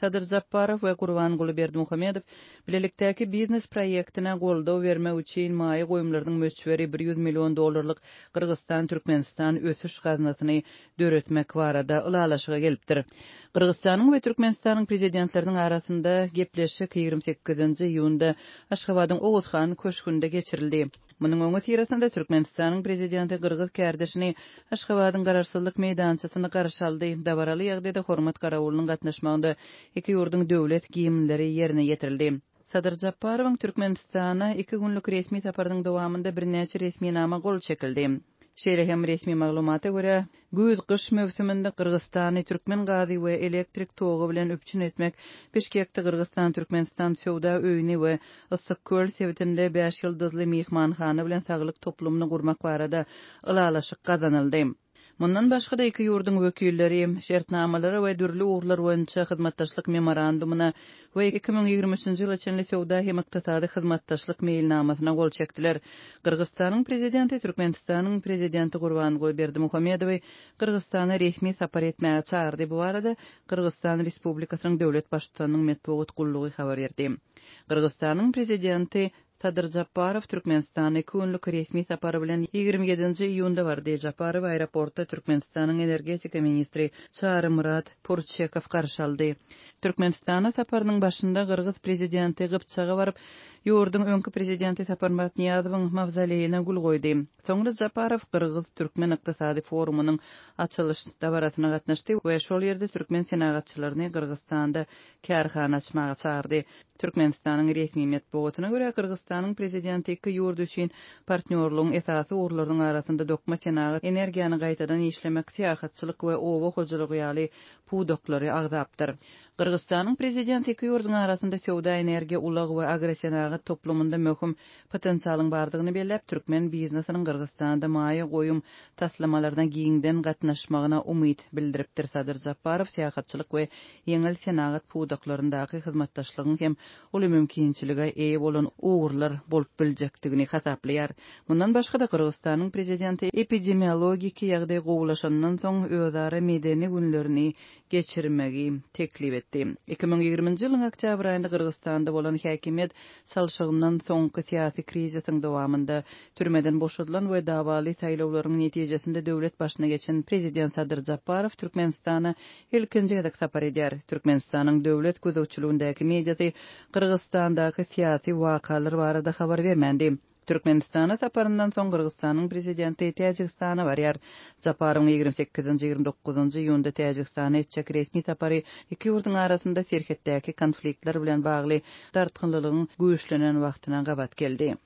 Садыр Запаров и Курван Голубер Muhammedov бизнес проектина голдау верма учейн мааи коймлардын мочвари 100 миллион доларлык Кыргызстан-Туркменстан өсуш казнасыни дөрөтмек варада улалашыга гелптир. Кыргызстан и Туркменстан президентлардын арасында gepleşik 28 юнда Ашхабадын Огутхан köşkünde geçirildi. Munun öňe sirasynda Türkmenistanyň prezidenti Gürgüz Kärdeşini Aşgabatyň garaşsyzlyk meýdançasyna garaşaldy. Dawaraly ýagdaýda hormat garawulynyň gatnaşmagynda iki ýurduň döwlet giýimleri ýerine ýetirildi. Sadyr Japparowyň Türkmenistana iki günlük resmi sapardyň dowamynda birnäçe resmi nama gol çekildi. Şeýle hem resmi maglumata görä, güýz gyş mewsuminde Kyrgyzstany türkmen gazy we elektrik togy bilen üpçün etmek Bişkekde Kyrgyzstan türkmenistan söwda öýüni we Issyk Köl sewitinde 5 ýyldyzly mehmanxana bilen saglyk toplumyny gurmak barada ylalaşyk gazanyldy. Мұндан башқа да екі юрдың өкейлері, шертнамалары өй дүрлі орлар ойынша қызматташлық меморандумына өй 2023 жылы чәнлі сәуда хем ұқтасады қызматташлық мейлнамасына қол чектілер. Қырғызстанның президенті, Түркменстанның президенті Құрван Қойберді Мұхамедовы Қырғызстаны ресми сапар етмә әчарды бұл арады Қырғызстан Республикасының дөулет баштанның метпоғыт құллығы қабар ердейм. Кыргызстанның президенты Садыр Жапаров Түркменстанны күнлүк ресми сапары белән 27 июнда барды. Жапаров аэропортта Түркменстанның энергетика министрі Чары Мұрат Пурчеков каршы алды. Түркменстанны башында Кыргыз президенті Гыпчага барып, Yurdun önkü prezidenti Saparmat Niyadovun mavzaleyine gül goydi. Sonra Zaparov Kırgız Türkmen Iqtisadi Forumunun açılış davarasına gatnaşdi ve şol yerde Türkmen senagatçılarını Kırgızstan'da kârhan açmağa çağırdı. Türkmenistan'ın resmi metbogatına göre Kırgızstan'ın prezidenti iki yurdu için partnerluğun esası arasında dokma senagat energiyanı qaytadan işlemek siyahatçılık ve ova hocalı gyalı pudokları agdaptır. Kırgızstan'ın prezidenti iki yurdu arasında seudda energe ulaq ulaq toplumunda möhüm potensialyň bardygyny belläp, türkmen biznesiniň Gürgistanda maýa goýum taslamalardan giňden gatnaşmagyna umyt bildiripdir Sadır Zaparow siýahatçylyk we ýeňil senagat puwdaklaryndaky hyzmatdaşlygyň hem uly mümkinçiligi eýe bolan ugurlar bolup biljekdigini hasaplaýar. Mundan başga da Gürgistanyň prezidenti epidemiologiki ýagdaý gowulaşandan soň özara medeni günlerini geçirmegi teklip etdi. 2020-nji ýylyň oktýabr aýynda Gürgistanda bolan häkimet sal çalışygyndan soňky siýasy krizisiň dowamında türmeden boşadylan we dawaly saýlawlaryň netijesinde döwlet başyna geçen prezident Sadır Japarow Türkmenistana ilkinji gezek sapar eder. Türkmenistanyň döwlet gözegçiligindäki mediýasy Kyrgyzstandaky siýasy wakalar barada habar bermendi. Türkmenistan'a saparından son Kırgızistan'ın prezidenti Tajikistan'a varýar. Saparyň 28 29-njy ýunda Tajikistan'a etjek resmi sapari iki urdun arasynda serhetdäki konfliktler bilen bagly dartgynlygyň güýçlenen wagtyna gabat geldi.